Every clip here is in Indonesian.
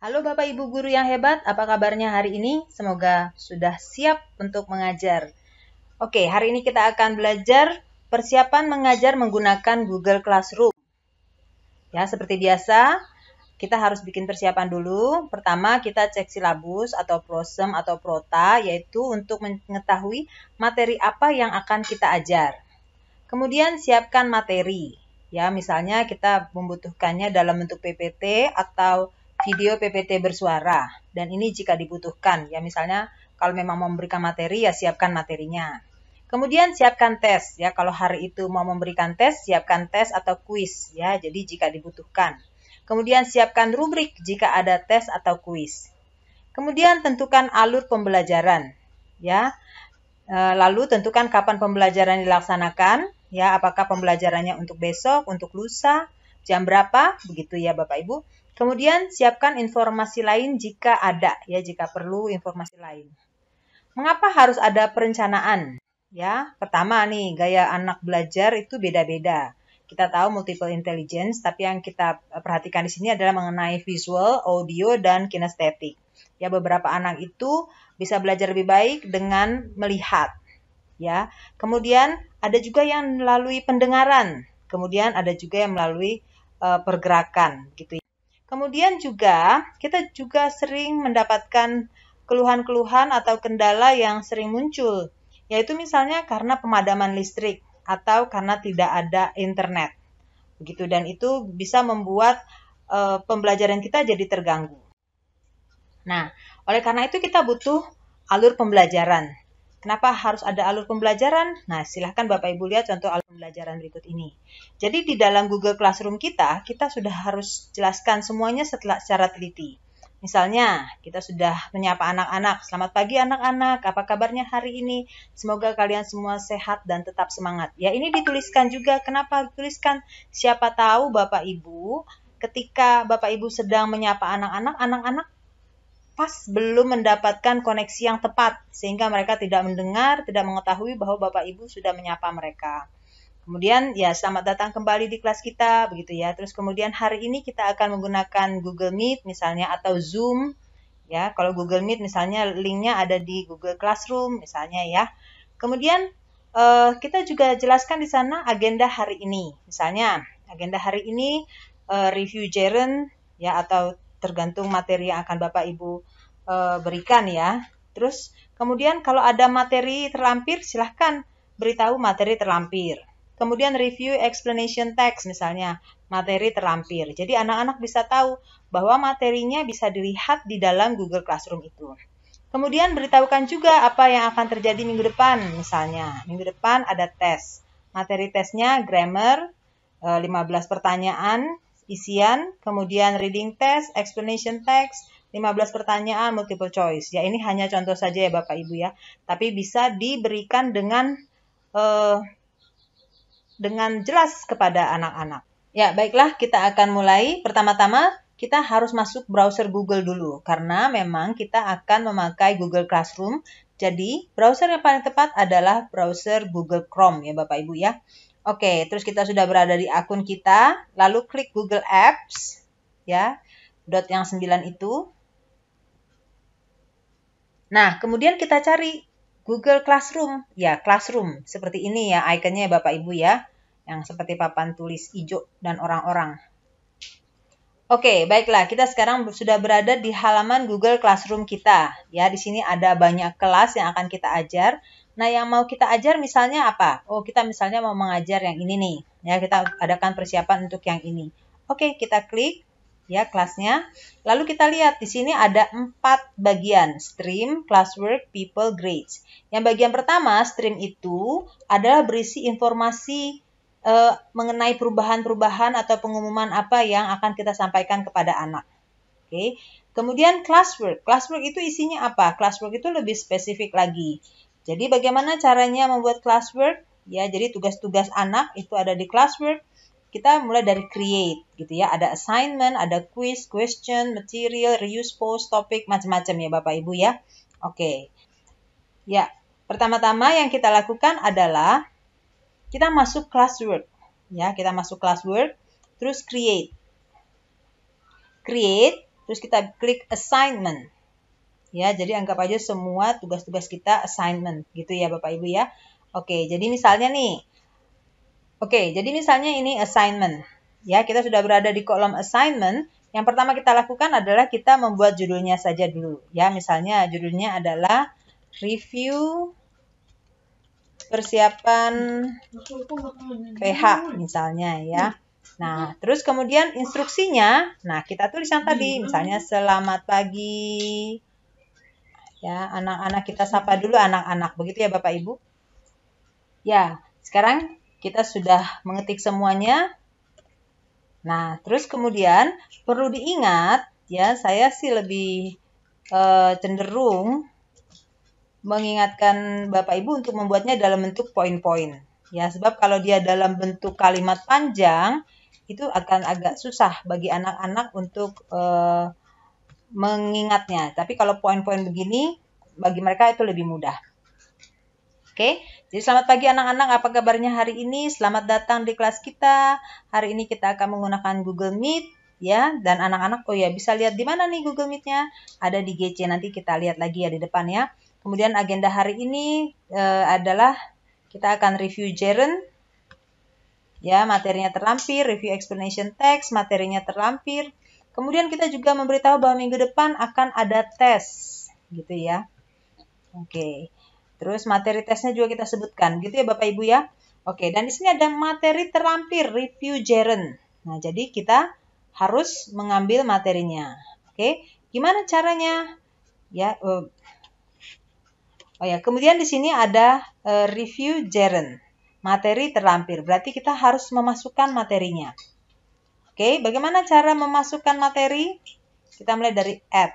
Halo Bapak Ibu guru yang hebat, apa kabarnya hari ini? Semoga sudah siap untuk mengajar. Oke, hari ini kita akan belajar persiapan mengajar menggunakan Google Classroom. Ya, seperti biasa, kita harus bikin persiapan dulu. Pertama, kita cek silabus atau prosem atau prota, yaitu untuk mengetahui materi apa yang akan kita ajar. Kemudian siapkan materi. Ya, misalnya kita membutuhkannya dalam bentuk PPT atau video PPT bersuara dan ini jika dibutuhkan ya misalnya kalau memang mau memberikan materi ya siapkan materinya. Kemudian siapkan tes ya kalau hari itu mau memberikan tes siapkan tes atau kuis ya jadi jika dibutuhkan. Kemudian siapkan rubrik jika ada tes atau kuis. Kemudian tentukan alur pembelajaran ya. E, lalu tentukan kapan pembelajaran dilaksanakan ya apakah pembelajarannya untuk besok, untuk lusa, jam berapa begitu ya Bapak Ibu. Kemudian siapkan informasi lain jika ada ya jika perlu informasi lain. Mengapa harus ada perencanaan? Ya, pertama nih gaya anak belajar itu beda-beda. Kita tahu multiple intelligence, tapi yang kita e, perhatikan di sini adalah mengenai visual, audio, dan kinestetik. Ya, beberapa anak itu bisa belajar lebih baik dengan melihat. Ya, kemudian ada juga yang melalui pendengaran, kemudian ada juga yang melalui uh, pergerakan, gitu Kemudian juga kita juga sering mendapatkan keluhan-keluhan atau kendala yang sering muncul, yaitu misalnya karena pemadaman listrik atau karena tidak ada internet. Begitu dan itu bisa membuat e, pembelajaran kita jadi terganggu. Nah, oleh karena itu kita butuh alur pembelajaran Kenapa harus ada alur pembelajaran? Nah, silahkan Bapak Ibu lihat contoh alur pembelajaran berikut ini. Jadi di dalam Google Classroom kita, kita sudah harus jelaskan semuanya setelah secara teliti. Misalnya, kita sudah menyapa anak-anak. Selamat pagi anak-anak, apa kabarnya hari ini? Semoga kalian semua sehat dan tetap semangat. Ya, ini dituliskan juga. Kenapa dituliskan? Siapa tahu Bapak Ibu, ketika Bapak Ibu sedang menyapa anak-anak, anak-anak pas belum mendapatkan koneksi yang tepat sehingga mereka tidak mendengar, tidak mengetahui bahwa Bapak Ibu sudah menyapa mereka. Kemudian ya selamat datang kembali di kelas kita begitu ya. Terus kemudian hari ini kita akan menggunakan Google Meet misalnya atau Zoom ya. Kalau Google Meet misalnya linknya ada di Google Classroom misalnya ya. Kemudian eh, kita juga jelaskan di sana agenda hari ini. Misalnya agenda hari ini eh, review Jaren ya atau tergantung materi yang akan Bapak Ibu e, berikan ya. Terus kemudian kalau ada materi terlampir silahkan beritahu materi terlampir. Kemudian review explanation text misalnya materi terlampir. Jadi anak-anak bisa tahu bahwa materinya bisa dilihat di dalam Google Classroom itu. Kemudian beritahukan juga apa yang akan terjadi minggu depan misalnya. Minggu depan ada tes. Materi tesnya grammar, 15 eh, pertanyaan, isian, kemudian reading test, explanation text, 15 pertanyaan multiple choice. Ya, ini hanya contoh saja ya Bapak Ibu ya. Tapi bisa diberikan dengan eh, dengan jelas kepada anak-anak. Ya, baiklah kita akan mulai. Pertama-tama kita harus masuk browser Google dulu karena memang kita akan memakai Google Classroom. Jadi, browser yang paling tepat adalah browser Google Chrome ya Bapak Ibu ya. Oke, terus kita sudah berada di akun kita, lalu klik Google Apps, ya, dot yang 9 itu. Nah, kemudian kita cari Google Classroom, ya, Classroom, seperti ini ya, ikonnya Bapak Ibu ya, yang seperti papan tulis hijau dan orang-orang. Oke, baiklah, kita sekarang sudah berada di halaman Google Classroom kita, ya, di sini ada banyak kelas yang akan kita ajar, Nah, yang mau kita ajar misalnya apa? Oh, kita misalnya mau mengajar yang ini nih. Ya, kita adakan persiapan untuk yang ini. Oke, kita klik ya kelasnya. Lalu kita lihat di sini ada empat bagian, stream, classwork, people, grades. Yang bagian pertama, stream itu adalah berisi informasi eh, mengenai perubahan-perubahan atau pengumuman apa yang akan kita sampaikan kepada anak. Oke. Kemudian classwork. Classwork itu isinya apa? Classwork itu lebih spesifik lagi. Jadi bagaimana caranya membuat classwork? Ya, jadi tugas-tugas anak itu ada di classwork. Kita mulai dari create gitu ya. Ada assignment, ada quiz, question, material, reuse post, topic, macam-macam ya Bapak Ibu ya. Oke. Ya, pertama-tama yang kita lakukan adalah kita masuk classwork. Ya, kita masuk classwork, terus create. Create, terus kita klik assignment ya jadi anggap aja semua tugas-tugas kita assignment gitu ya Bapak Ibu ya oke jadi misalnya nih oke jadi misalnya ini assignment ya kita sudah berada di kolom assignment yang pertama kita lakukan adalah kita membuat judulnya saja dulu ya misalnya judulnya adalah review persiapan PH misalnya ya Nah, terus kemudian instruksinya, nah kita tulis yang tadi, misalnya selamat pagi, Ya, anak-anak kita sapa dulu anak-anak. Begitu ya Bapak Ibu? Ya, sekarang kita sudah mengetik semuanya. Nah, terus kemudian perlu diingat ya, saya sih lebih eh, cenderung mengingatkan Bapak Ibu untuk membuatnya dalam bentuk poin-poin. Ya, sebab kalau dia dalam bentuk kalimat panjang itu akan agak susah bagi anak-anak untuk eh, mengingatnya. Tapi kalau poin-poin begini, bagi mereka itu lebih mudah. Oke, jadi selamat pagi anak-anak, apa kabarnya hari ini? Selamat datang di kelas kita. Hari ini kita akan menggunakan Google Meet ya. Dan anak-anak oh ya bisa lihat di mana nih Google Meet-nya? Ada di GC nanti kita lihat lagi ya di depan ya. Kemudian agenda hari ini e, adalah kita akan review Jaren. ya, materinya terlampir, review explanation text, materinya terlampir, Kemudian kita juga memberitahu bahwa minggu depan akan ada tes, gitu ya. Oke. Terus materi tesnya juga kita sebutkan, gitu ya Bapak Ibu ya. Oke, dan di sini ada materi terlampir review gerund. Nah, jadi kita harus mengambil materinya. Oke. Gimana caranya? Ya, eh, Oh ya, kemudian di sini ada eh, review gerund. Materi terlampir. berarti kita harus memasukkan materinya. Oke, bagaimana cara memasukkan materi? Kita mulai dari add.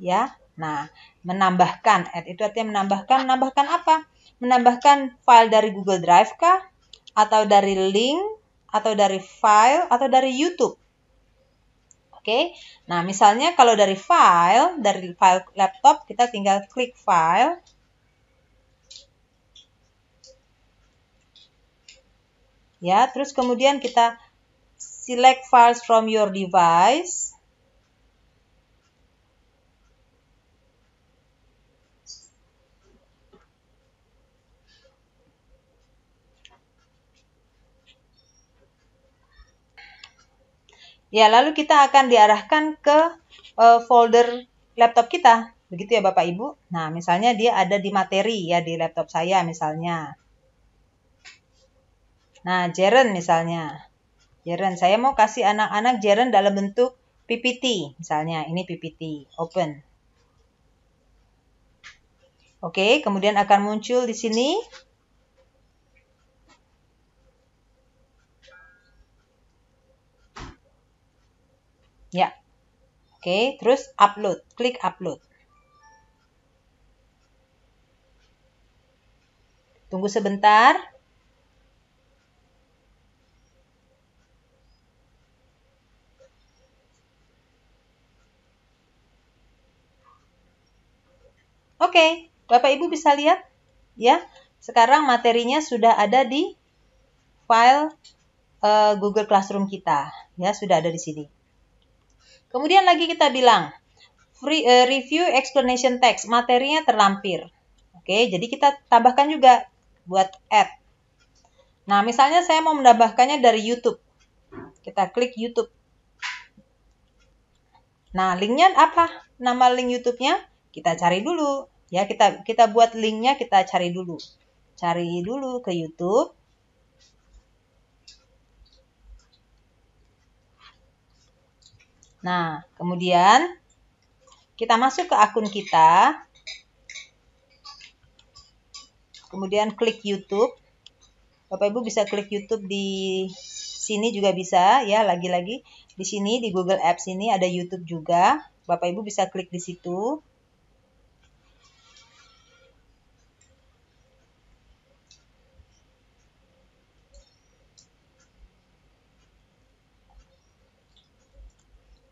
Ya. Nah, menambahkan add itu artinya menambahkan menambahkan apa? Menambahkan file dari Google Drive kah? Atau dari link atau dari file atau dari YouTube? Oke. Nah, misalnya kalau dari file, dari file laptop kita tinggal klik file ya terus kemudian kita select files from your device. Ya, lalu kita akan diarahkan ke uh, folder laptop kita. Begitu ya Bapak Ibu. Nah, misalnya dia ada di materi ya di laptop saya misalnya. Nah, Jaren misalnya. Jaren, saya mau kasih anak-anak Jaren dalam bentuk PPT. Misalnya, ini PPT. Open. Oke, kemudian akan muncul di sini. Ya. Oke, terus upload. Klik upload. Tunggu sebentar. Oke, Bapak Ibu bisa lihat ya. Sekarang materinya sudah ada di file uh, Google Classroom kita, ya sudah ada di sini. Kemudian lagi kita bilang free, uh, review explanation text, materinya terlampir. Oke, jadi kita tambahkan juga buat add. Nah, misalnya saya mau menambahkannya dari YouTube. Kita klik YouTube. Nah, linknya apa? Nama link YouTube-nya? Kita cari dulu ya kita kita buat linknya kita cari dulu. Cari dulu ke YouTube. Nah, kemudian kita masuk ke akun kita. Kemudian klik YouTube. Bapak Ibu bisa klik YouTube di sini juga bisa ya, lagi-lagi di sini di Google Apps ini ada YouTube juga. Bapak Ibu bisa klik di situ.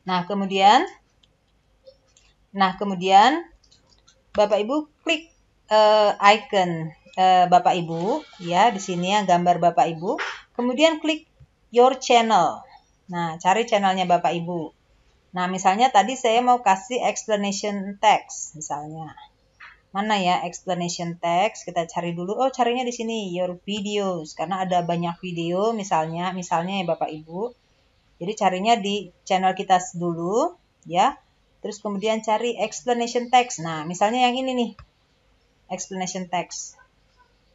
Nah, kemudian Nah, kemudian Bapak Ibu klik uh, icon uh, Bapak Ibu ya di sini ya gambar Bapak Ibu. Kemudian klik your channel. Nah, cari channelnya Bapak Ibu. Nah, misalnya tadi saya mau kasih explanation text misalnya. Mana ya explanation text? Kita cari dulu. Oh, carinya di sini your videos karena ada banyak video misalnya, misalnya ya Bapak Ibu. Jadi carinya di channel kita dulu ya. Terus kemudian cari explanation text. Nah, misalnya yang ini nih. Explanation text.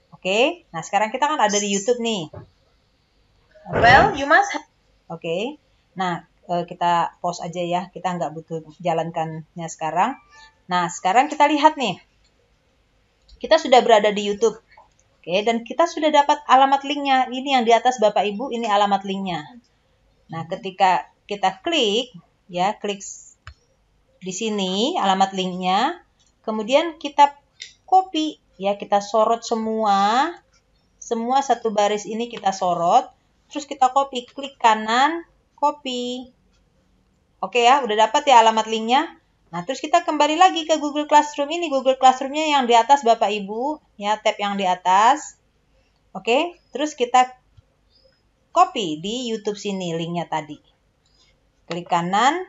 Oke. Okay? Nah, sekarang kita kan ada di YouTube nih. Well, you must Oke. Okay. Nah, e, kita pause aja ya. Kita nggak butuh jalankannya sekarang. Nah, sekarang kita lihat nih. Kita sudah berada di YouTube. Oke, dan kita sudah dapat alamat linknya. Ini yang di atas Bapak Ibu, ini alamat linknya. Nah, ketika kita klik, ya, klik di sini alamat linknya, kemudian kita copy, ya, kita sorot semua, semua satu baris ini kita sorot, terus kita copy, klik kanan, copy. Oke ya, udah dapat ya alamat linknya. Nah, terus kita kembali lagi ke Google Classroom ini. Google Classroomnya yang di atas Bapak Ibu, ya, tab yang di atas. Oke, terus kita copy di YouTube sini linknya tadi. Klik kanan,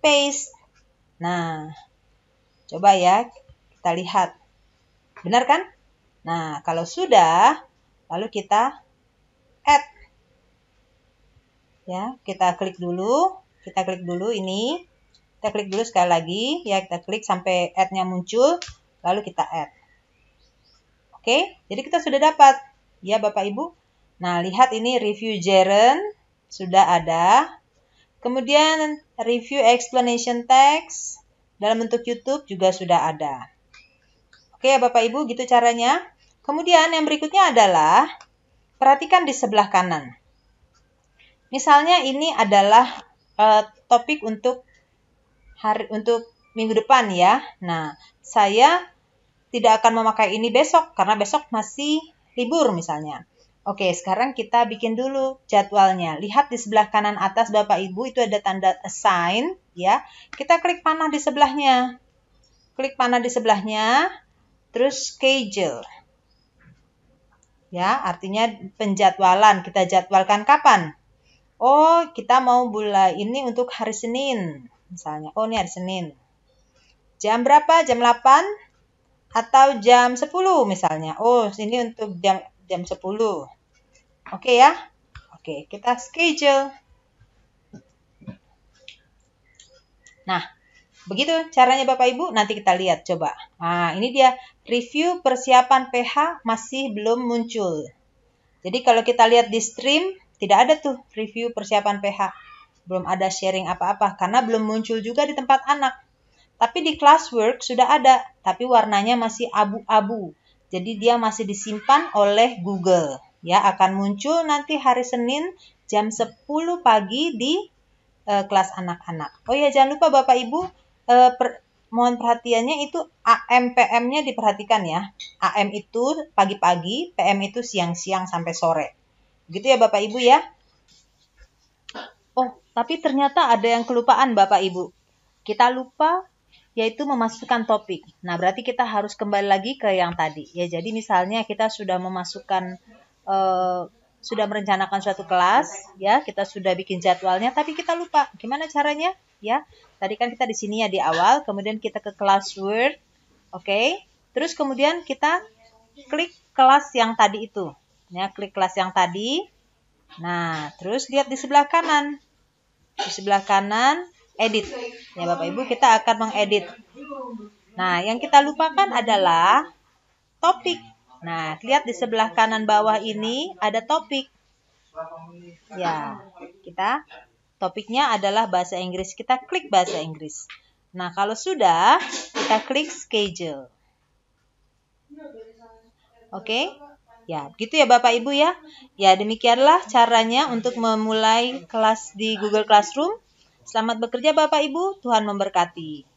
paste. Nah, coba ya kita lihat. Benar kan? Nah, kalau sudah, lalu kita add. Ya, kita klik dulu. Kita klik dulu ini. Kita klik dulu sekali lagi. Ya, kita klik sampai add-nya muncul. Lalu kita add. Oke, jadi kita sudah dapat. Ya, Bapak Ibu. Nah, lihat ini review gerund sudah ada. Kemudian review explanation text dalam bentuk YouTube juga sudah ada. Oke, ya Bapak Ibu, gitu caranya. Kemudian yang berikutnya adalah perhatikan di sebelah kanan. Misalnya ini adalah uh, topik untuk hari untuk minggu depan ya. Nah, saya tidak akan memakai ini besok karena besok masih libur misalnya. Oke, sekarang kita bikin dulu jadwalnya. Lihat di sebelah kanan atas Bapak Ibu itu ada tanda assign ya. Kita klik panah di sebelahnya. Klik panah di sebelahnya, terus schedule. Ya, artinya penjadwalan. Kita jadwalkan kapan? Oh, kita mau mulai ini untuk hari Senin misalnya. Oh, ini hari Senin. Jam berapa? Jam 8 atau jam 10 misalnya. Oh, ini untuk jam jam 10. Oke ya? Oke, kita schedule. Nah, begitu caranya Bapak Ibu, nanti kita lihat coba. Nah, ini dia review persiapan PH masih belum muncul. Jadi kalau kita lihat di stream, tidak ada tuh review persiapan PH. Belum ada sharing apa-apa karena belum muncul juga di tempat anak. Tapi di classwork sudah ada, tapi warnanya masih abu-abu. Jadi dia masih disimpan oleh Google ya akan muncul nanti hari Senin jam 10 pagi di uh, kelas anak-anak. Oh ya jangan lupa Bapak Ibu uh, per, mohon perhatiannya itu AM PM-nya diperhatikan ya. AM itu pagi-pagi, PM itu siang-siang sampai sore. Gitu ya Bapak Ibu ya. Oh, tapi ternyata ada yang kelupaan Bapak Ibu. Kita lupa yaitu memasukkan topik. Nah, berarti kita harus kembali lagi ke yang tadi. Ya, jadi misalnya kita sudah memasukkan eh, sudah merencanakan suatu kelas, ya, kita sudah bikin jadwalnya, tapi kita lupa gimana caranya, ya. Tadi kan kita di sini ya di awal, kemudian kita ke kelas Word, oke. Okay? Terus kemudian kita klik kelas yang tadi itu, ya, klik kelas yang tadi. Nah, terus lihat di sebelah kanan. Di sebelah kanan edit. Ya Bapak Ibu, kita akan mengedit. Nah, yang kita lupakan adalah topik. Nah, lihat di sebelah kanan bawah ini ada topik. Ya, kita topiknya adalah bahasa Inggris. Kita klik bahasa Inggris. Nah, kalau sudah, kita klik schedule. Oke? Okay? Ya, begitu ya Bapak Ibu ya. Ya, demikianlah caranya untuk memulai kelas di Google Classroom. Selamat bekerja Bapak Ibu, Tuhan memberkati.